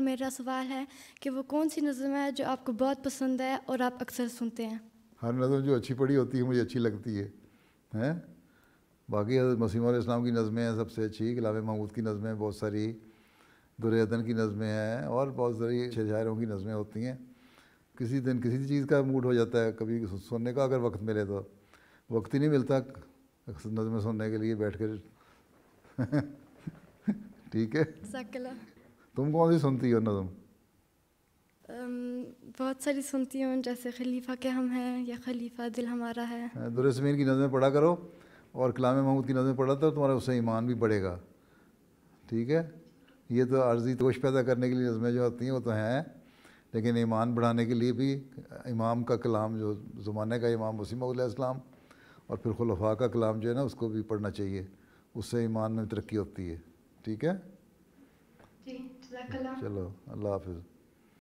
मेरा सवाल है कि वो कौन सी नज़म है जो आपको बहुत पसंद है और आप अक्सर सुनते हैं हर नज़म जो अच्छी पड़ी होती है मुझे अच्छी लगती है हैं बाकी मसीम इस्लाम की नज़में हैं सबसे अच्छी गुलाम महमूद की नज़में बहुत सारी दुरदन की नज़में हैं और बहुत सारी शायरों की नज़में होती हैं किसी दिन किसी चीज़ का मूड हो जाता है कभी सुनने का अगर वक्त मिले तो वक्त ही नहीं मिलता नज़में सुनने के लिए बैठ कर ठीक है तुम कौन सी सुनती हो ना तुम बहुत सारी सुनती हूँ जैसे खलीफा के हम हैं या खलीफा दिल हमारा है हाँ, दुरसमीन की नज़में पढ़ा करो और कलाम महमूद की नज़में पढ़ा तो तुम्हारा उससे ईमान भी बढ़ेगा ठीक है ये तो अर्जी जोश पैदा करने के लिए नज़में जो होती हैं वो तो हैं लेकिन ईमान बढ़ाने के लिए भी इमाम का कलाम जो ज़माने का इमाम वसीम इस्लाम और फिर खुलफा का कलाम जो है ना उसको भी पढ़ना चाहिए उससे ईमान में तरक्की होती है ठीक है चलो अल्लाह हाफिज़